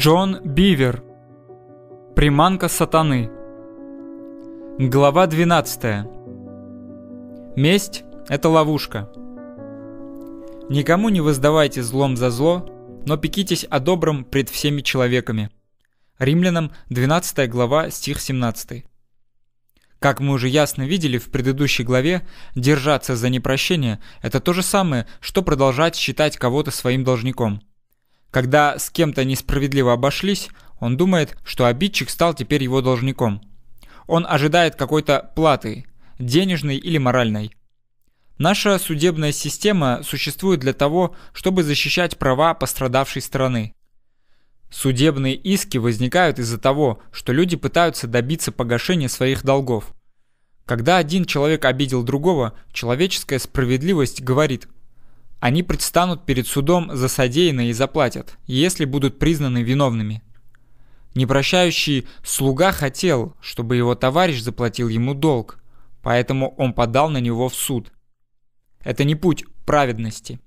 Джон Бивер. Приманка сатаны. Глава 12. Месть – это ловушка. Никому не воздавайте злом за зло, но пекитесь о добром пред всеми человеками. Римлянам 12 глава, стих 17. Как мы уже ясно видели в предыдущей главе, держаться за непрощение – это то же самое, что продолжать считать кого-то своим должником – когда с кем-то несправедливо обошлись, он думает, что обидчик стал теперь его должником. Он ожидает какой-то платы, денежной или моральной. Наша судебная система существует для того, чтобы защищать права пострадавшей стороны. Судебные иски возникают из-за того, что люди пытаются добиться погашения своих долгов. Когда один человек обидел другого, человеческая справедливость говорит – они предстанут перед судом за содеянное и заплатят, если будут признаны виновными. Непрощающий слуга хотел, чтобы его товарищ заплатил ему долг, поэтому он подал на него в суд. Это не путь праведности.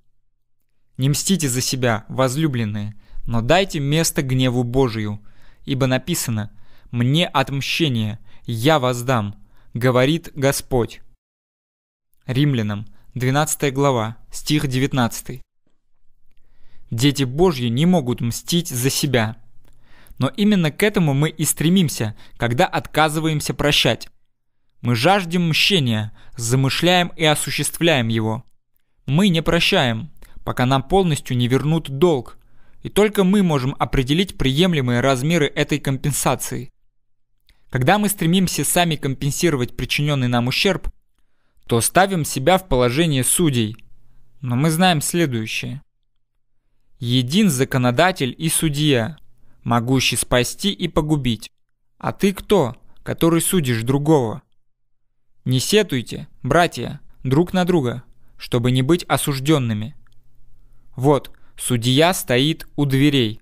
Не мстите за себя, возлюбленные, но дайте место гневу Божию, ибо написано «Мне отмщение, я воздам», говорит Господь. Римлянам, 12 глава, стих 19. Дети Божьи не могут мстить за себя. Но именно к этому мы и стремимся, когда отказываемся прощать. Мы жаждем мщения, замышляем и осуществляем его. Мы не прощаем, пока нам полностью не вернут долг, и только мы можем определить приемлемые размеры этой компенсации. Когда мы стремимся сами компенсировать причиненный нам ущерб, то ставим себя в положение судей – но мы знаем следующее. Един законодатель и судья, могущий спасти и погубить. А ты кто, который судишь другого? Не сетуйте, братья, друг на друга, чтобы не быть осужденными. Вот, судья стоит у дверей.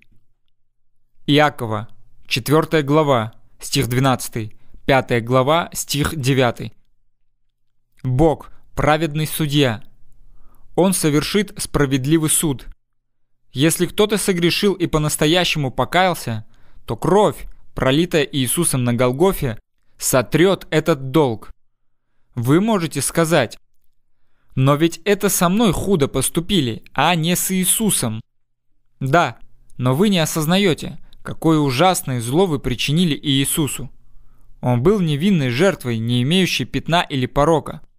Иакова, 4 глава, стих 12, 5 глава, стих 9. Бог, праведный судья – он совершит справедливый суд. Если кто-то согрешил и по-настоящему покаялся, то кровь, пролитая Иисусом на Голгофе, сотрет этот долг. Вы можете сказать, но ведь это со мной худо поступили, а не с Иисусом. Да, но вы не осознаете, какое ужасное зло вы причинили Иисусу. Он был невинной жертвой, не имеющей пятна или порока –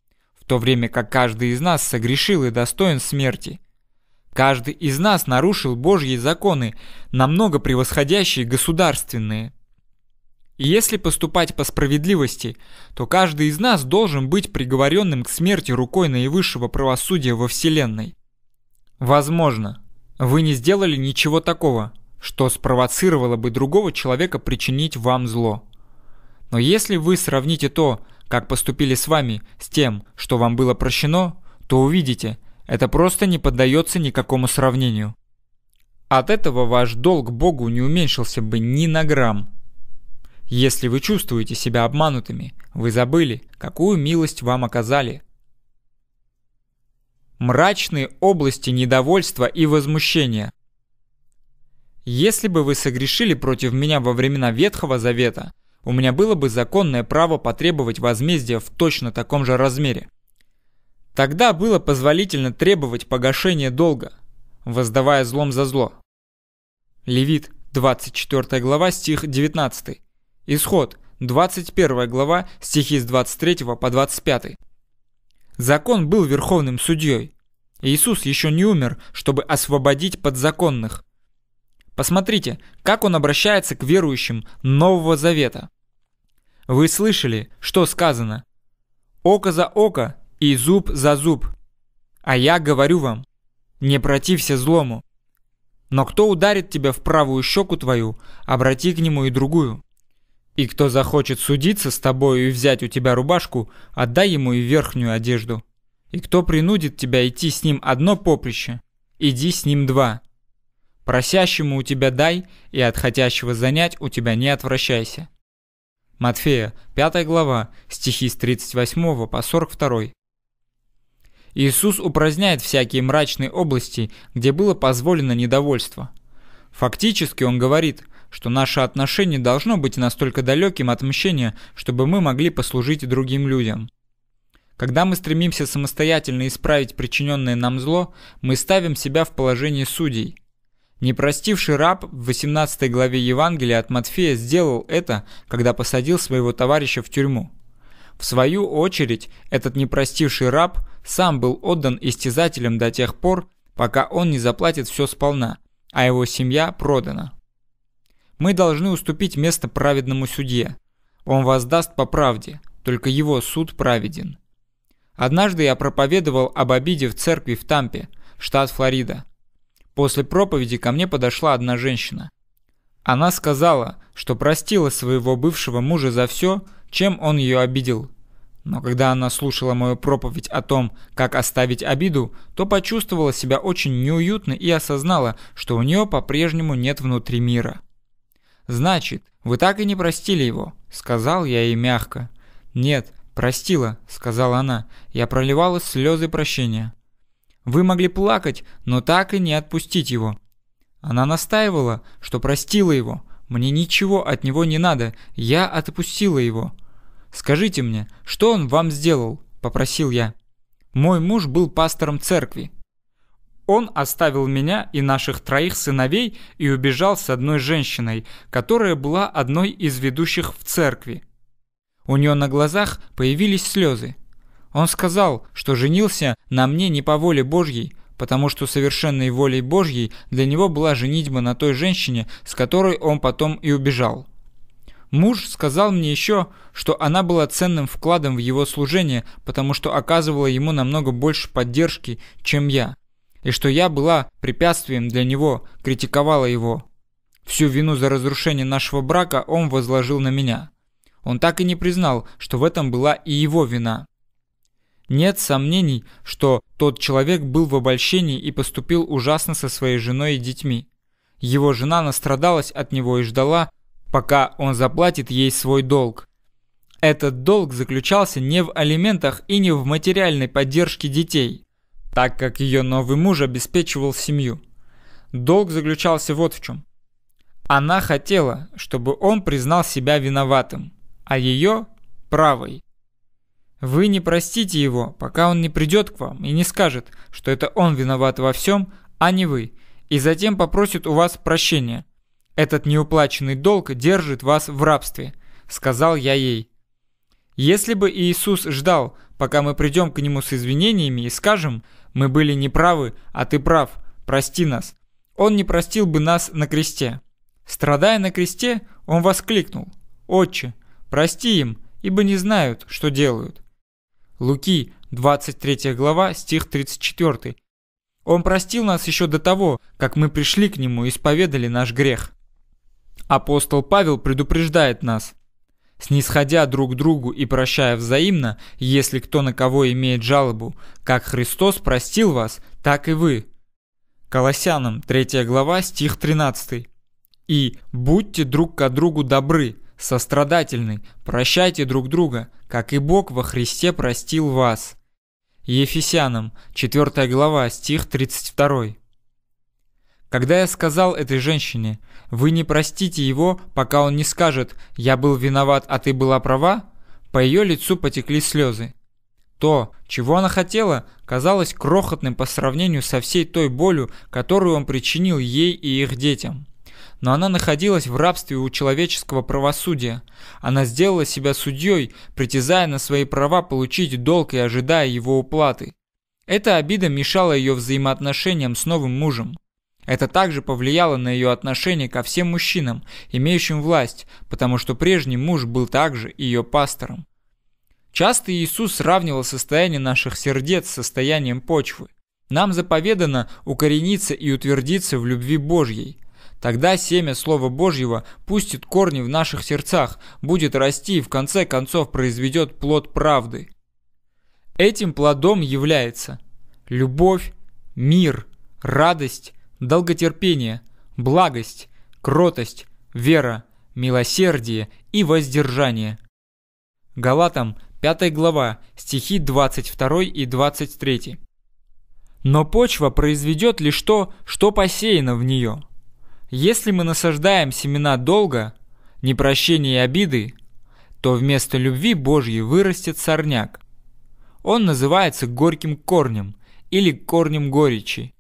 в то время как каждый из нас согрешил и достоин смерти. Каждый из нас нарушил Божьи законы, намного превосходящие государственные. И если поступать по справедливости, то каждый из нас должен быть приговоренным к смерти рукой наивысшего правосудия во Вселенной. Возможно, вы не сделали ничего такого, что спровоцировало бы другого человека причинить вам зло. Но если вы сравните то, как поступили с вами, с тем, что вам было прощено, то увидите, это просто не поддается никакому сравнению. От этого ваш долг Богу не уменьшился бы ни на грамм. Если вы чувствуете себя обманутыми, вы забыли, какую милость вам оказали. Мрачные области недовольства и возмущения. Если бы вы согрешили против меня во времена Ветхого Завета – у меня было бы законное право потребовать возмездия в точно таком же размере. Тогда было позволительно требовать погашения долга, воздавая злом за зло. Левит, 24 глава, стих 19. Исход, 21 глава, стихи с 23 по 25. Закон был верховным судьей. Иисус еще не умер, чтобы освободить подзаконных. Посмотрите, как он обращается к верующим Нового Завета. Вы слышали, что сказано? Око за око и зуб за зуб. А я говорю вам, не протився злому. Но кто ударит тебя в правую щеку твою, обрати к нему и другую. И кто захочет судиться с тобою и взять у тебя рубашку, отдай ему и верхнюю одежду. И кто принудит тебя идти с ним одно поприще, иди с ним два – Просящему у тебя дай, и от хотящего занять у тебя не отвращайся. Матфея, 5 глава, стихи с 38 по 42. Иисус упраздняет всякие мрачные области, где было позволено недовольство. Фактически он говорит, что наше отношение должно быть настолько далеким от мщения, чтобы мы могли послужить другим людям. Когда мы стремимся самостоятельно исправить причиненное нам зло, мы ставим себя в положение судей – Непростивший раб в 18 главе Евангелия от Матфея сделал это, когда посадил своего товарища в тюрьму. В свою очередь, этот непростивший раб сам был отдан истязателем до тех пор, пока он не заплатит все сполна, а его семья продана. Мы должны уступить место праведному судье. Он воздаст по правде, только его суд праведен. Однажды я проповедовал об обиде в церкви в Тампе, штат Флорида – После проповеди ко мне подошла одна женщина. Она сказала, что простила своего бывшего мужа за все, чем он ее обидел. Но когда она слушала мою проповедь о том, как оставить обиду, то почувствовала себя очень неуютно и осознала, что у нее по-прежнему нет внутри мира. «Значит, вы так и не простили его», — сказал я ей мягко. «Нет, простила», — сказала она. Я проливала слезы прощения. Вы могли плакать, но так и не отпустить его. Она настаивала, что простила его. Мне ничего от него не надо, я отпустила его. Скажите мне, что он вам сделал? попросил я. Мой муж был пастором церкви. Он оставил меня и наших троих сыновей и убежал с одной женщиной, которая была одной из ведущих в церкви. У нее на глазах появились слезы. Он сказал, что женился на мне не по воле Божьей, потому что совершенной волей Божьей для него была женитьба на той женщине, с которой он потом и убежал. Муж сказал мне еще, что она была ценным вкладом в его служение, потому что оказывала ему намного больше поддержки, чем я, и что я была препятствием для него, критиковала его. Всю вину за разрушение нашего брака он возложил на меня. Он так и не признал, что в этом была и его вина. Нет сомнений, что тот человек был в обольщении и поступил ужасно со своей женой и детьми. Его жена настрадалась от него и ждала, пока он заплатит ей свой долг. Этот долг заключался не в алиментах и не в материальной поддержке детей, так как ее новый муж обеспечивал семью. Долг заключался вот в чем. Она хотела, чтобы он признал себя виноватым, а ее – правой. Вы не простите его, пока он не придет к вам и не скажет, что это он виноват во всем, а не вы, и затем попросит у вас прощения. Этот неуплаченный долг держит вас в рабстве», — сказал я ей. Если бы Иисус ждал, пока мы придем к Нему с извинениями и скажем «Мы были неправы, а ты прав, прости нас», Он не простил бы нас на кресте. Страдая на кресте, Он воскликнул «Отче, прости им, ибо не знают, что делают». Луки, 23 глава, стих 34. Он простил нас еще до того, как мы пришли к Нему и исповедали наш грех. Апостол Павел предупреждает нас, снисходя друг другу и прощая взаимно, если кто на кого имеет жалобу, как Христос простил вас, так и вы. Колоссянам 3 глава, стих 13. И «Будьте друг к другу добры, Сострадательный, прощайте друг друга, как и Бог во Христе простил вас. Ефесянам, 4 глава, стих 32. Когда я сказал этой женщине, вы не простите его, пока он не скажет «я был виноват, а ты была права», по ее лицу потекли слезы. То, чего она хотела, казалось крохотным по сравнению со всей той болью, которую он причинил ей и их детям но она находилась в рабстве у человеческого правосудия. Она сделала себя судьей, притязая на свои права получить долг и ожидая его уплаты. Эта обида мешала ее взаимоотношениям с новым мужем. Это также повлияло на ее отношение ко всем мужчинам, имеющим власть, потому что прежний муж был также ее пастором. Часто Иисус сравнивал состояние наших сердец с состоянием почвы. Нам заповедано укорениться и утвердиться в любви Божьей – Тогда семя Слова Божьего пустит корни в наших сердцах, будет расти и в конце концов произведет плод правды. Этим плодом является любовь, мир, радость, долготерпение, благость, кротость, вера, милосердие и воздержание. Галатам 5 глава, стихи 22 и 23. Но почва произведет лишь то, что посеяно в нее – если мы насаждаем семена долга, непрощения и обиды, то вместо любви Божьей вырастет сорняк. Он называется горьким корнем или корнем горечи.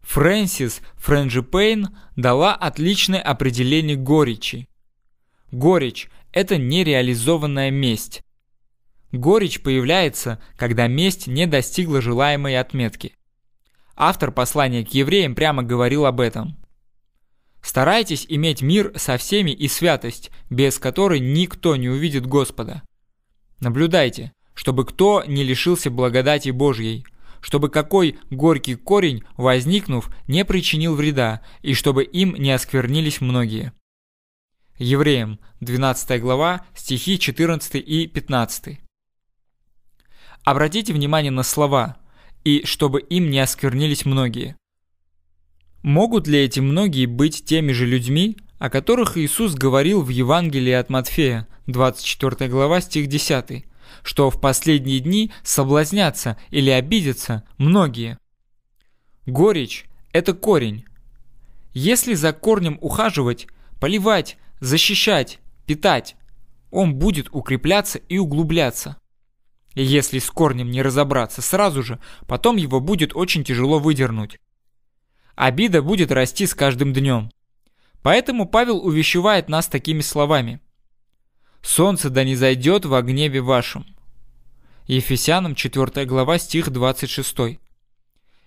Фрэнсис Фрэнджипейн дала отличное определение горечи. Горечь – это нереализованная месть. Горечь появляется, когда месть не достигла желаемой отметки. Автор послания к евреям прямо говорил об этом. Старайтесь иметь мир со всеми и святость, без которой никто не увидит Господа. Наблюдайте, чтобы кто не лишился благодати Божьей, чтобы какой горький корень, возникнув, не причинил вреда, и чтобы им не осквернились многие. Евреям, 12 глава, стихи 14 и 15. Обратите внимание на слова «и чтобы им не осквернились многие». Могут ли эти многие быть теми же людьми, о которых Иисус говорил в Евангелии от Матфея, 24 глава, стих 10, что в последние дни соблазнятся или обидятся многие? Горечь – это корень. Если за корнем ухаживать, поливать, защищать, питать, он будет укрепляться и углубляться. если с корнем не разобраться сразу же, потом его будет очень тяжело выдернуть обида будет расти с каждым днем. Поэтому Павел увещевает нас такими словами. «Солнце да не зайдет во гневе вашем». Ефесянам 4 глава стих 26.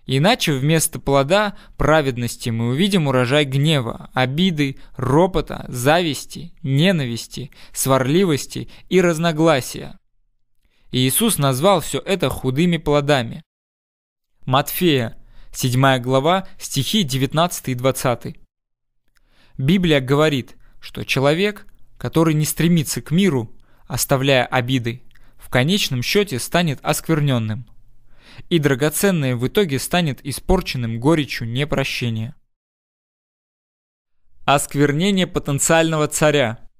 Иначе вместо плода праведности мы увидим урожай гнева, обиды, ропота, зависти, ненависти, сварливости и разногласия. Иисус назвал все это худыми плодами. Матфея 7 глава, стихи 19 и 20. Библия говорит, что человек, который не стремится к миру, оставляя обиды, в конечном счете станет оскверненным. И драгоценное в итоге станет испорченным горечью непрощения. Осквернение потенциального царя.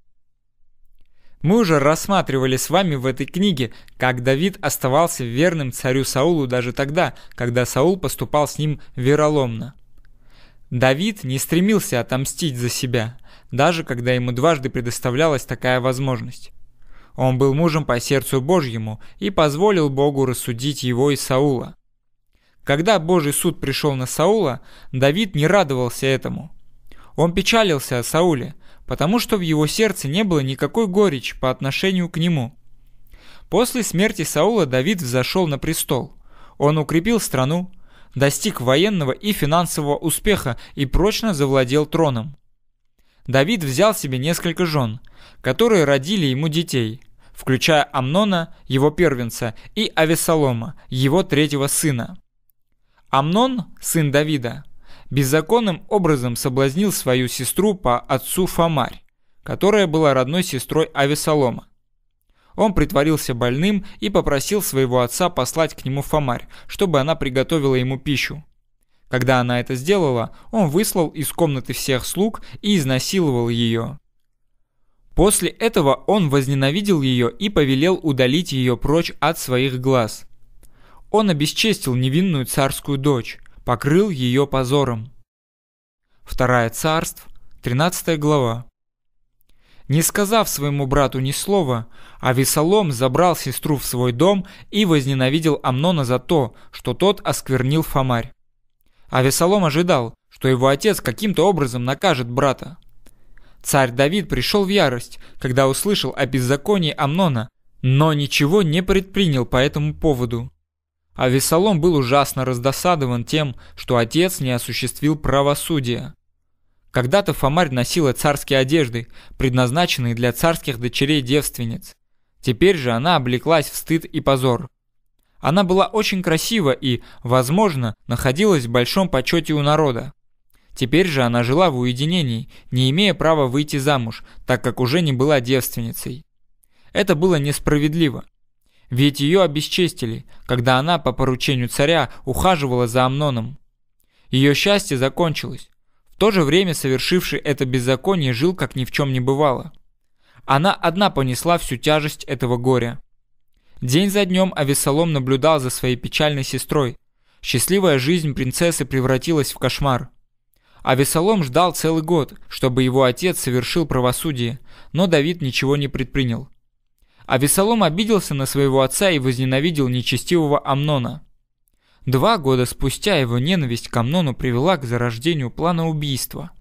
Мы уже рассматривали с вами в этой книге, как Давид оставался верным царю Саулу даже тогда, когда Саул поступал с ним вероломно. Давид не стремился отомстить за себя, даже когда ему дважды предоставлялась такая возможность. Он был мужем по сердцу Божьему и позволил Богу рассудить его и Саула. Когда Божий суд пришел на Саула, Давид не радовался этому. Он печалился о Сауле, потому что в его сердце не было никакой горечи по отношению к нему. После смерти Саула Давид взошел на престол. Он укрепил страну, достиг военного и финансового успеха и прочно завладел троном. Давид взял себе несколько жен, которые родили ему детей, включая Амнона, его первенца, и Авесолома, его третьего сына. Амнон, сын Давида, беззаконным образом соблазнил свою сестру по отцу Фомарь, которая была родной сестрой Авесолома. Он притворился больным и попросил своего отца послать к нему Фомарь, чтобы она приготовила ему пищу. Когда она это сделала, он выслал из комнаты всех слуг и изнасиловал ее. После этого он возненавидел ее и повелел удалить ее прочь от своих глаз. Он обесчестил невинную царскую дочь – покрыл ее позором. Вторая царств, 13 глава. Не сказав своему брату ни слова, Авесолом забрал сестру в свой дом и возненавидел Амнона за то, что тот осквернил Фомарь. Авесолом ожидал, что его отец каким-то образом накажет брата. Царь Давид пришел в ярость, когда услышал о беззаконии Амнона, но ничего не предпринял по этому поводу. А Весолом был ужасно раздосадован тем, что отец не осуществил правосудия. Когда-то Фомарь носила царские одежды, предназначенные для царских дочерей-девственниц. Теперь же она облеклась в стыд и позор. Она была очень красива и, возможно, находилась в большом почете у народа. Теперь же она жила в уединении, не имея права выйти замуж, так как уже не была девственницей. Это было несправедливо ведь ее обесчестили, когда она по поручению царя ухаживала за Амноном. Ее счастье закончилось. В то же время совершивший это беззаконие жил, как ни в чем не бывало. Она одна понесла всю тяжесть этого горя. День за днем Авесолом наблюдал за своей печальной сестрой. Счастливая жизнь принцессы превратилась в кошмар. Авесолом ждал целый год, чтобы его отец совершил правосудие, но Давид ничего не предпринял. А Весолом обиделся на своего отца и возненавидел нечестивого Амнона. Два года спустя его ненависть к Амнону привела к зарождению плана убийства.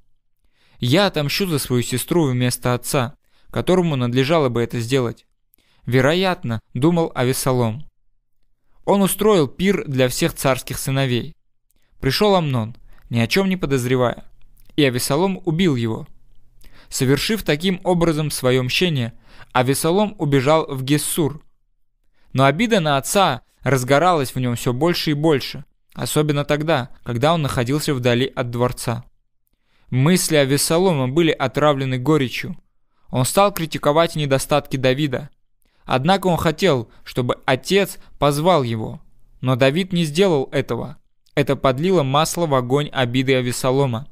«Я отомщу за свою сестру вместо отца, которому надлежало бы это сделать». Вероятно, думал Авесолом. Он устроил пир для всех царских сыновей. Пришел Амнон, ни о чем не подозревая, и Авесолом убил его. Совершив таким образом свое мщение, а Весолом убежал в Гессур. Но обида на отца разгоралась в нем все больше и больше, особенно тогда, когда он находился вдали от дворца. Мысли о Весолома были отравлены горечью. Он стал критиковать недостатки Давида. Однако он хотел, чтобы отец позвал его. Но Давид не сделал этого. Это подлило масло в огонь обиды Авесолома.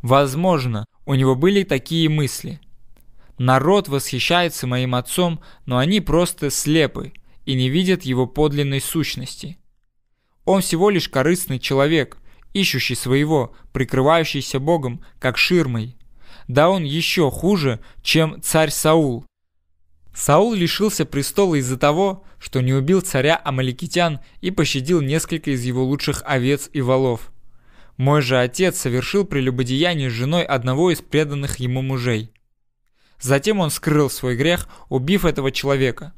Возможно, у него были такие мысли – Народ восхищается моим отцом, но они просто слепы и не видят его подлинной сущности. Он всего лишь корыстный человек, ищущий своего, прикрывающийся Богом, как ширмой. Да он еще хуже, чем царь Саул. Саул лишился престола из-за того, что не убил царя Амаликитян и пощадил несколько из его лучших овец и волов. Мой же отец совершил прелюбодеяние с женой одного из преданных ему мужей. Затем он скрыл свой грех, убив этого человека.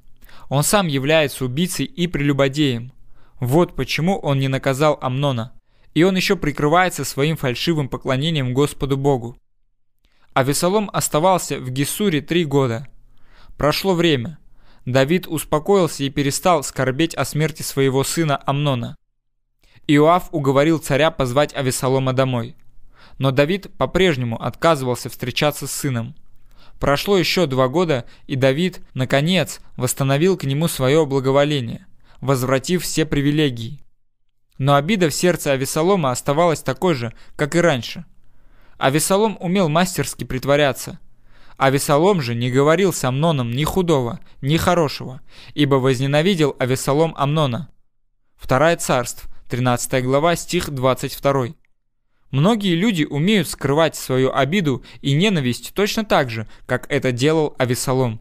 Он сам является убийцей и прелюбодеем. Вот почему он не наказал Амнона. И он еще прикрывается своим фальшивым поклонением Господу Богу. А Весолом оставался в Гесуре три года. Прошло время. Давид успокоился и перестал скорбеть о смерти своего сына Амнона. Иоав уговорил царя позвать Авесолома домой. Но Давид по-прежнему отказывался встречаться с сыном. Прошло еще два года, и Давид, наконец, восстановил к нему свое благоволение, возвратив все привилегии. Но обида в сердце Авесолома оставалась такой же, как и раньше. Авесолом умел мастерски притворяться. Авесолом же не говорил с Амноном ни худого, ни хорошего, ибо возненавидел Авесолом Амнона. Вторая царств, 13 глава, стих 22. Многие люди умеют скрывать свою обиду и ненависть точно так же, как это делал Авесолом.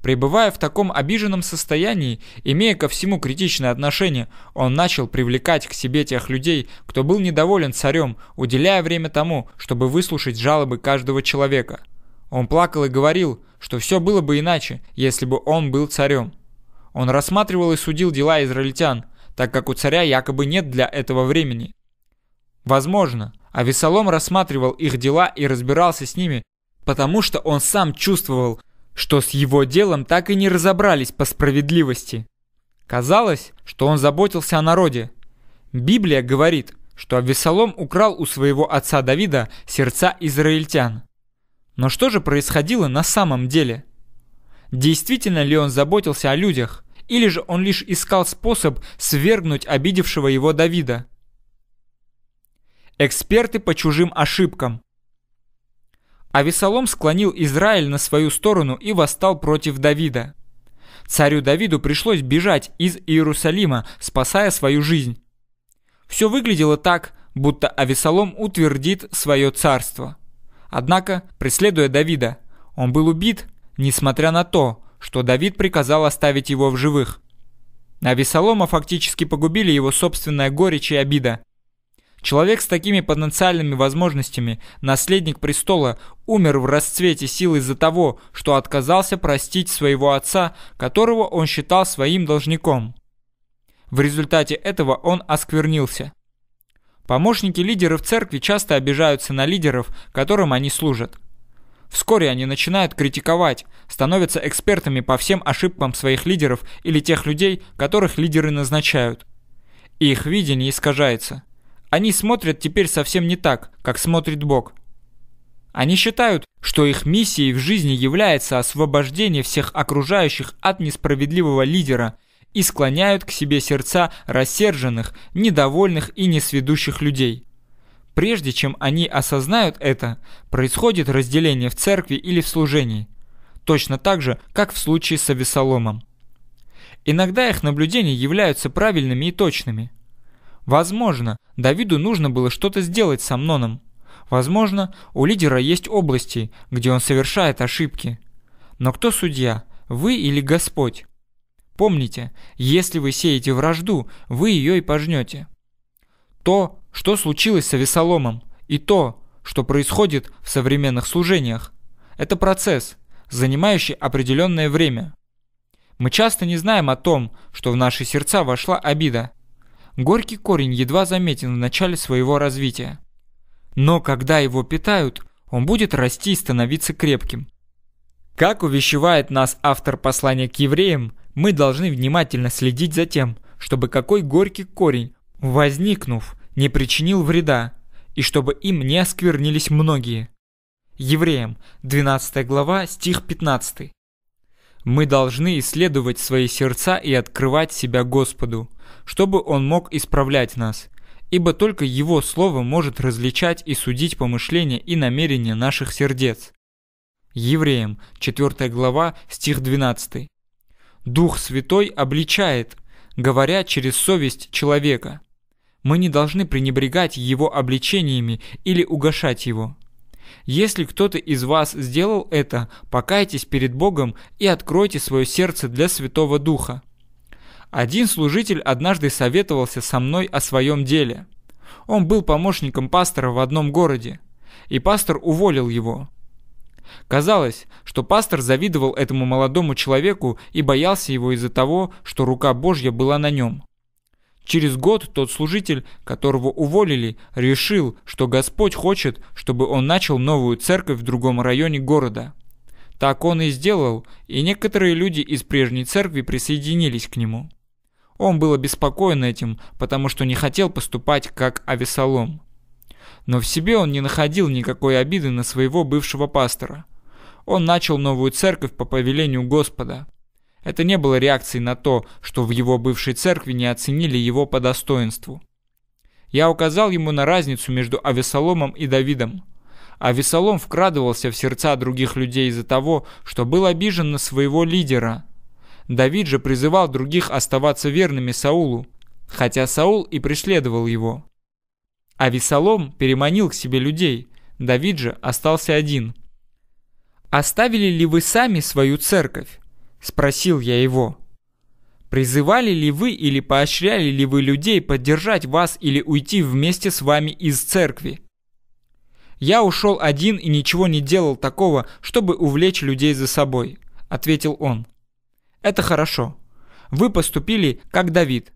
Пребывая в таком обиженном состоянии, имея ко всему критичное отношение, он начал привлекать к себе тех людей, кто был недоволен царем, уделяя время тому, чтобы выслушать жалобы каждого человека. Он плакал и говорил, что все было бы иначе, если бы он был царем. Он рассматривал и судил дела израильтян, так как у царя якобы нет для этого времени – Возможно, а Весолом рассматривал их дела и разбирался с ними, потому что он сам чувствовал, что с его делом так и не разобрались по справедливости. Казалось, что он заботился о народе. Библия говорит, что Авесолом украл у своего отца Давида сердца израильтян. Но что же происходило на самом деле? Действительно ли он заботился о людях, или же он лишь искал способ свергнуть обидевшего его Давида? Эксперты по чужим ошибкам. А склонил Израиль на свою сторону и восстал против Давида. Царю Давиду пришлось бежать из Иерусалима, спасая свою жизнь. Все выглядело так, будто Авесолом утвердит свое царство. Однако, преследуя Давида, он был убит, несмотря на то, что Давид приказал оставить его в живых. Авесолома фактически погубили его собственная горечь и обида. Человек с такими потенциальными возможностями, наследник престола, умер в расцвете сил из-за того, что отказался простить своего отца, которого он считал своим должником. В результате этого он осквернился. Помощники лидеров церкви часто обижаются на лидеров, которым они служат. Вскоре они начинают критиковать, становятся экспертами по всем ошибкам своих лидеров или тех людей, которых лидеры назначают. И их видение искажается. Они смотрят теперь совсем не так, как смотрит Бог. Они считают, что их миссией в жизни является освобождение всех окружающих от несправедливого лидера и склоняют к себе сердца рассерженных, недовольных и несведущих людей. Прежде чем они осознают это, происходит разделение в церкви или в служении, точно так же, как в случае с Авесоломом. Иногда их наблюдения являются правильными и точными – Возможно, Давиду нужно было что-то сделать с Амноном. Возможно, у лидера есть области, где он совершает ошибки. Но кто судья, вы или Господь? Помните, если вы сеете вражду, вы ее и пожнете. То, что случилось с Авесоломом, и то, что происходит в современных служениях, это процесс, занимающий определенное время. Мы часто не знаем о том, что в наши сердца вошла обида – горький корень едва заметен в начале своего развития. Но когда его питают, он будет расти и становиться крепким. Как увещевает нас автор послания к евреям, мы должны внимательно следить за тем, чтобы какой горький корень, возникнув, не причинил вреда, и чтобы им не осквернились многие. Евреям, 12 глава, стих 15. Мы должны исследовать свои сердца и открывать себя Господу, чтобы Он мог исправлять нас, ибо только Его Слово может различать и судить помышления и намерения наших сердец. Евреям, 4 глава, стих 12. Дух Святой обличает, говоря через совесть человека. Мы не должны пренебрегать его обличениями или угошать его. Если кто-то из вас сделал это, покайтесь перед Богом и откройте свое сердце для Святого Духа. Один служитель однажды советовался со мной о своем деле. Он был помощником пастора в одном городе, и пастор уволил его. Казалось, что пастор завидовал этому молодому человеку и боялся его из-за того, что рука Божья была на нем. Через год тот служитель, которого уволили, решил, что Господь хочет, чтобы он начал новую церковь в другом районе города. Так он и сделал, и некоторые люди из прежней церкви присоединились к нему. Он был обеспокоен этим, потому что не хотел поступать как Авесолом. Но в себе он не находил никакой обиды на своего бывшего пастора. Он начал новую церковь по повелению Господа – это не было реакцией на то, что в его бывшей церкви не оценили его по достоинству. Я указал ему на разницу между Авесоломом и Давидом. Авесолом вкрадывался в сердца других людей из-за того, что был обижен на своего лидера. Давид же призывал других оставаться верными Саулу, хотя Саул и преследовал его. Авесолом переманил к себе людей, Давид же остался один. «Оставили ли вы сами свою церковь?» Спросил я его. Призывали ли вы или поощряли ли вы людей поддержать вас или уйти вместе с вами из церкви? Я ушел один и ничего не делал такого, чтобы увлечь людей за собой, ответил он. Это хорошо. Вы поступили как Давид.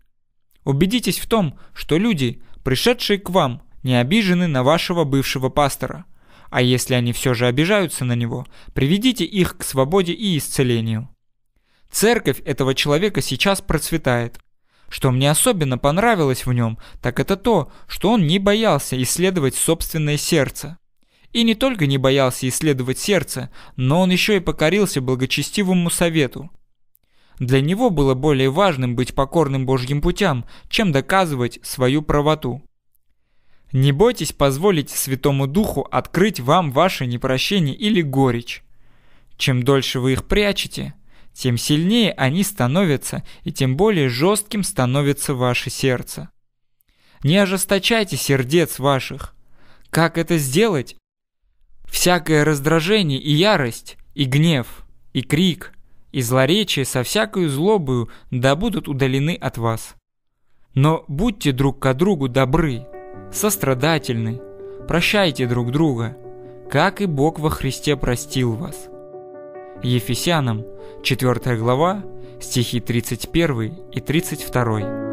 Убедитесь в том, что люди, пришедшие к вам, не обижены на вашего бывшего пастора. А если они все же обижаются на него, приведите их к свободе и исцелению. Церковь этого человека сейчас процветает. Что мне особенно понравилось в нем, так это то, что он не боялся исследовать собственное сердце. И не только не боялся исследовать сердце, но он еще и покорился благочестивому совету. Для него было более важным быть покорным Божьим путям, чем доказывать свою правоту. Не бойтесь позволить Святому Духу открыть вам ваше непрощение или горечь. Чем дольше вы их прячете – тем сильнее они становятся, и тем более жестким становится ваше сердце. Не ожесточайте сердец ваших. Как это сделать? Всякое раздражение и ярость, и гнев, и крик, и злоречие со всякою злобою да будут удалены от вас. Но будьте друг к другу добры, сострадательны, прощайте друг друга, как и Бог во Христе простил вас. Ефесянам, 4 глава, стихи 31 и 32.